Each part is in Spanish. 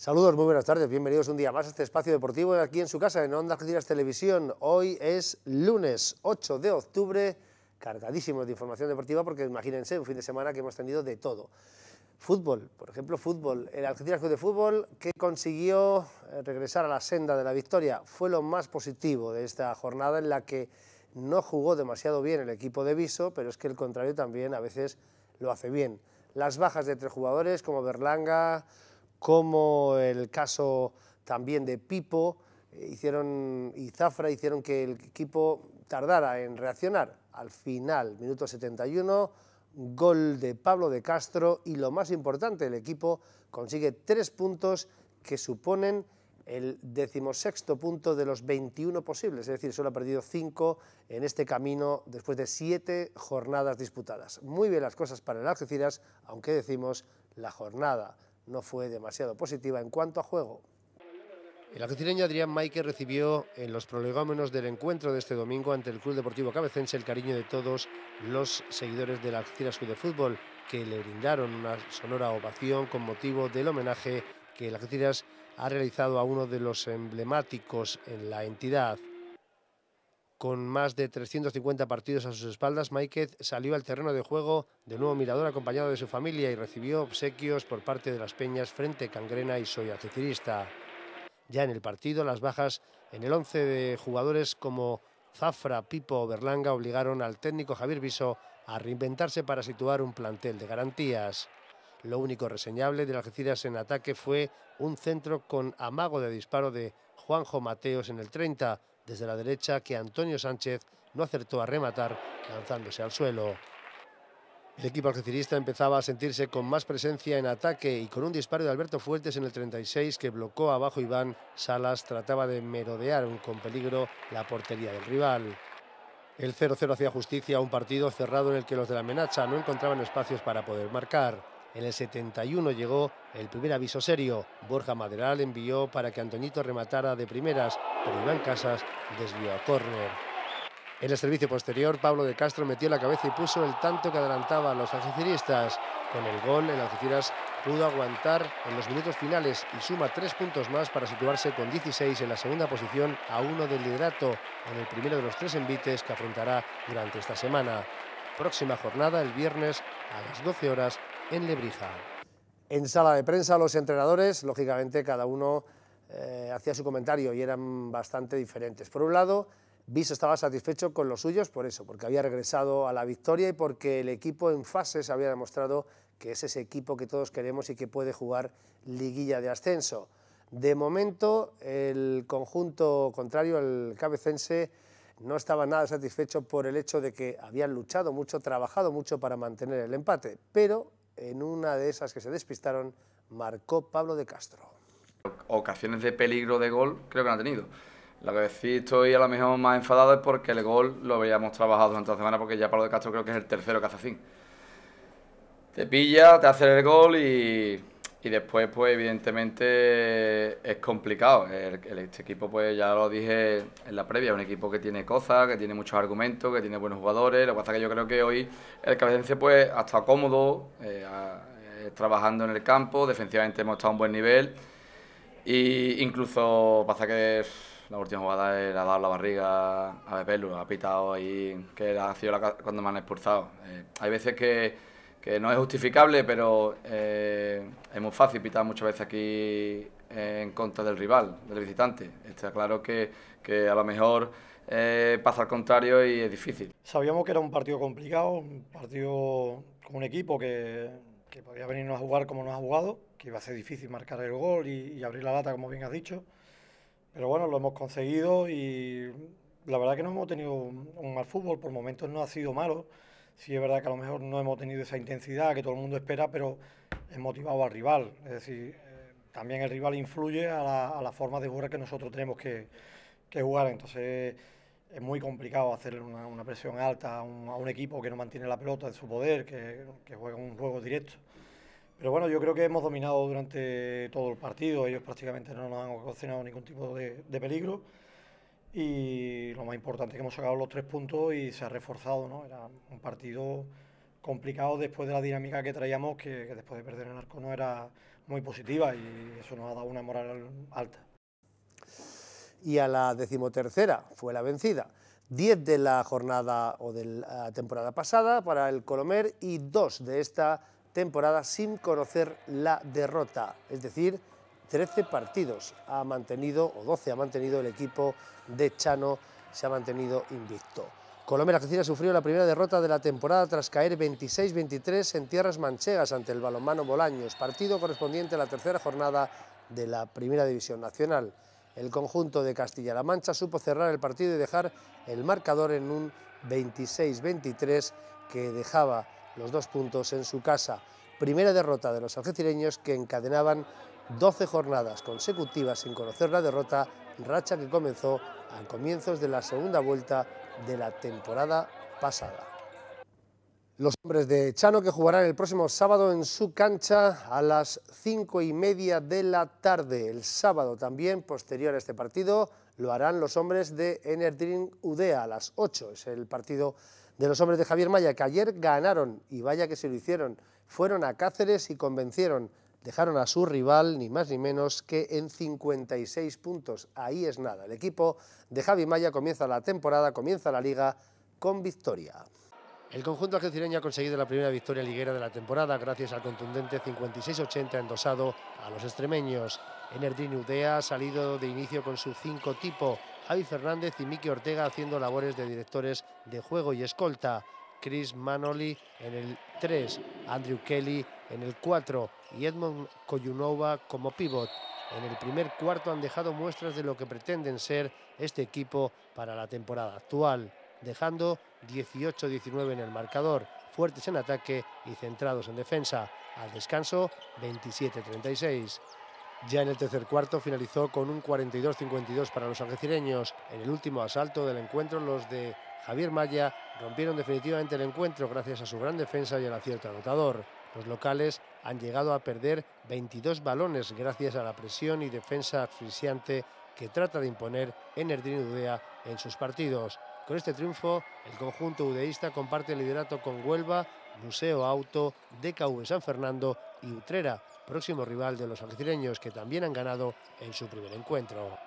Saludos, muy buenas tardes, bienvenidos un día más a este espacio deportivo aquí en su casa, en Onda Argentinas Televisión. Hoy es lunes 8 de octubre, cargadísimos de información deportiva porque imagínense un fin de semana que hemos tenido de todo. Fútbol, por ejemplo, fútbol. El Argentina Club de Fútbol que consiguió eh, regresar a la senda de la victoria fue lo más positivo de esta jornada en la que no jugó demasiado bien el equipo de Viso, pero es que el contrario también a veces lo hace bien. Las bajas de tres jugadores como Berlanga, como el caso también de Pipo, eh, hicieron, y Zafra hicieron que el equipo tardara en reaccionar. Al final, minuto 71, gol de Pablo de Castro y lo más importante, el equipo consigue tres puntos que suponen el decimosexto punto de los 21 posibles, es decir, solo ha perdido cinco en este camino después de siete jornadas disputadas. Muy bien las cosas para el Algeciras, aunque decimos la jornada no fue demasiado positiva en cuanto a juego. El argentino Adrián Maike recibió en los prolegómenos del encuentro de este domingo ante el Club Deportivo Cabecense el cariño de todos los seguidores de la Club de Fútbol, que le brindaron una sonora ovación con motivo del homenaje que el Algeciras ha realizado a uno de los emblemáticos en la entidad. Con más de 350 partidos a sus espaldas, Máiquez salió al terreno de juego de nuevo mirador acompañado de su familia y recibió obsequios por parte de las peñas Frente Cangrena y Soy Cecirista. Ya en el partido, las bajas en el 11 de jugadores como Zafra, Pipo o Berlanga obligaron al técnico Javier Viso a reinventarse para situar un plantel de garantías. Lo único reseñable de las Algeciras en ataque fue un centro con amago de disparo de Juanjo Mateos en el 30, desde la derecha que Antonio Sánchez no acertó a rematar lanzándose al suelo. El equipo algecirista empezaba a sentirse con más presencia en ataque y con un disparo de Alberto Fuertes en el 36 que bloqueó abajo Iván, Salas trataba de merodear con peligro la portería del rival. El 0-0 hacía justicia a un partido cerrado en el que los de la amenaza no encontraban espacios para poder marcar. En el 71 llegó el primer aviso serio. Borja Maderal envió para que Antoñito rematara de primeras, pero Iván Casas desvió a córner. En el servicio posterior, Pablo de Castro metió la cabeza y puso el tanto que adelantaba a los algeciristas. Con el gol, el Algeciras pudo aguantar en los minutos finales y suma tres puntos más para situarse con 16 en la segunda posición a uno del liderato en el primero de los tres envites que afrontará durante esta semana. Próxima jornada el viernes a las 12 horas en Lebrija. En sala de prensa los entrenadores, lógicamente, cada uno eh, hacía su comentario y eran bastante diferentes. Por un lado, Viso estaba satisfecho con los suyos por eso, porque había regresado a la victoria y porque el equipo en fases había demostrado que es ese equipo que todos queremos y que puede jugar liguilla de ascenso. De momento, el conjunto contrario, el cabecense, no estaba nada satisfecho por el hecho de que habían luchado mucho, trabajado mucho para mantener el empate, pero en una de esas que se despistaron, marcó Pablo de Castro. Ocasiones de peligro de gol creo que no ha tenido. Lo que sí estoy a lo mejor más enfadado es porque el gol lo habíamos trabajado durante la semana, porque ya Pablo de Castro creo que es el tercero que hace fin. Te pilla, te hace el gol y y después, pues evidentemente es complicado. este equipo, pues ya lo dije en la previa, es un equipo que tiene cosas, que tiene muchos argumentos, que tiene buenos jugadores. Lo que pasa es que yo creo que hoy el Cabecense pues ha estado cómodo, eh, eh, trabajando en el campo, defensivamente hemos estado a un buen nivel. Y incluso pasa que la última jugada era dar la barriga a Bepelu, ha pitado ahí, que ha sido cuando me han expulsado. Eh, hay veces que, que, no es justificable, pero fácil pitar muchas veces aquí en contra del rival, del visitante. Está claro que, que a lo mejor eh, pasa al contrario y es difícil. Sabíamos que era un partido complicado, un partido con un equipo que, que podía venirnos a jugar como nos ha jugado, que iba a ser difícil marcar el gol y, y abrir la lata, como bien has dicho. Pero bueno, lo hemos conseguido y la verdad que no hemos tenido un mal fútbol, por momentos no ha sido malo sí es verdad que a lo mejor no hemos tenido esa intensidad que todo el mundo espera, pero hemos motivado al rival. Es decir, eh, también el rival influye a la, forma de jugar que nosotros tenemos que, jugar. Entonces es muy complicado hacer una, presión alta a un, equipo que no mantiene la pelota en su poder, que, juega un juego directo. Pero bueno, yo creo que hemos dominado durante todo el partido, ellos prácticamente no nos han ocasionado ningún tipo de peligro y lo más importante es que hemos sacado los tres puntos y se ha reforzado, ¿no? Era un partido complicado después de la dinámica que traíamos, que, después de perder el arco no era muy positiva y eso nos ha dado una moral alta. Y a la decimotercera fue la vencida. 10 de la jornada o de la temporada pasada para el Colomer y dos de esta temporada sin conocer la derrota, es decir, 13 partidos ha mantenido, o 12 ha mantenido el equipo de Chano, se ha mantenido invicto. Colombia Algeciras sufrió la primera derrota de la temporada tras caer 26-23 en tierras manchegas ante el balonmano Bolaños, partido correspondiente a la tercera jornada de la Primera División Nacional. El conjunto de Castilla-La Mancha supo cerrar el partido y dejar el marcador en un 26-23 que dejaba los dos puntos en su casa. Primera derrota de los algecireños que encadenaban 12 jornadas consecutivas sin conocer la derrota, racha que comenzó a comienzos de la segunda vuelta de la temporada pasada. Los hombres de Chano que jugarán el próximo sábado en su cancha a las 5 y media de la tarde. El sábado también, posterior a este partido, lo harán los hombres de Enerdrin Udea a las 8. Es el partido de los hombres de Javier Maya, que ayer ganaron, y vaya que se lo hicieron. Fueron a Cáceres y convencieron dejaron a su rival ni más ni menos que en 56 puntos. Ahí es nada. El equipo de Javi Maya comienza la temporada, comienza la liga con victoria. El conjunto argentino ha conseguido la primera victoria liguera de la temporada gracias al contundente 56-80 endosado a los extremeños. Enerdin Udea ha salido de inicio con su cinco tipo, Javi Fernández y Miki Ortega haciendo labores de directores de juego y escolta. Chris Manoli en el 3, Andrew Kelly en el 4 y Edmond Koyunova como pivot. En el primer cuarto han dejado muestras de lo que pretenden ser este equipo para la temporada actual, dejando 18-19 en el marcador, fuertes en ataque y centrados en defensa. Al descanso, 27-36. Ya en el tercer cuarto finalizó con un 42-52 para los algecireños. En el último asalto del encuentro, los de Javier Maya rompieron definitivamente el encuentro gracias a su gran defensa y al acierto anotador. Los locales han llegado a perder 22 balones gracias a la presión y defensa asfixiante que trata de imponer Enerdin Udea en sus partidos. Con este triunfo, el conjunto udeísta comparte el liderato con Huelva, Museo Auto, DKV San Fernando y Utrera, próximo rival de los algecireños que también han ganado en su primer encuentro.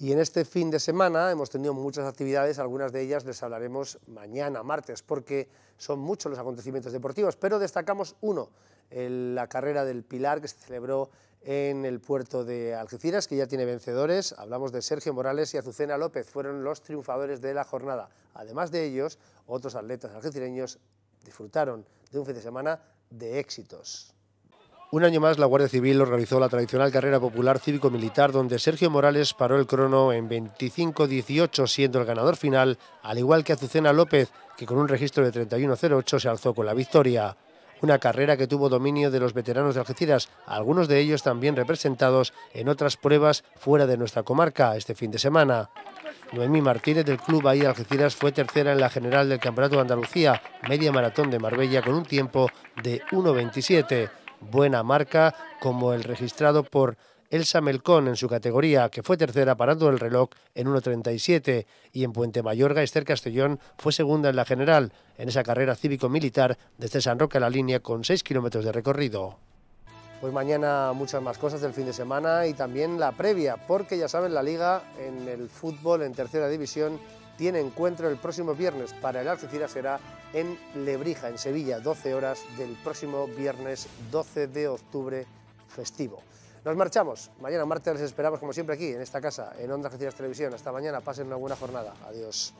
Y en este fin de semana hemos tenido muchas actividades, algunas de ellas les hablaremos mañana, martes, porque son muchos los acontecimientos deportivos, pero destacamos uno, la carrera del Pilar que se celebró en el puerto de Algeciras, que ya tiene vencedores. Hablamos de Sergio Morales y Azucena López, fueron los triunfadores de la jornada. Además de ellos, otros atletas algecireños disfrutaron de un fin de semana de éxitos. Un año más, la Guardia Civil organizó la tradicional carrera popular cívico-militar donde Sergio Morales paró el crono en 25-18, siendo el ganador final, al igual que Azucena López, que con un registro de 31-08 se alzó con la victoria. Una carrera que tuvo dominio de los veteranos de Algeciras, algunos de ellos también representados en otras pruebas fuera de nuestra comarca este fin de semana. Noemí Martínez del Club Bahía Algeciras fue tercera en la general del Campeonato de Andalucía, media maratón de Marbella con un tiempo de 1'27" buena marca como el registrado por Elsa Melcón en su categoría, que fue tercera parando el reloj en 1.37 y en Puente Mayorga Esther Castellón fue segunda en la general en esa carrera cívico-militar desde San Roque a la línea con 6 kilómetros de recorrido. Hoy pues mañana muchas más cosas del fin de semana y también la previa, porque ya saben, la liga en el fútbol en tercera división tiene encuentro el próximo viernes para el Algeciras será en Lebrija, en Sevilla, 12 horas del próximo viernes 12 de octubre festivo. Nos marchamos. Mañana martes les esperamos como siempre aquí en esta casa en Onda Algeciras Televisión. Hasta mañana, pasen una buena jornada. Adiós.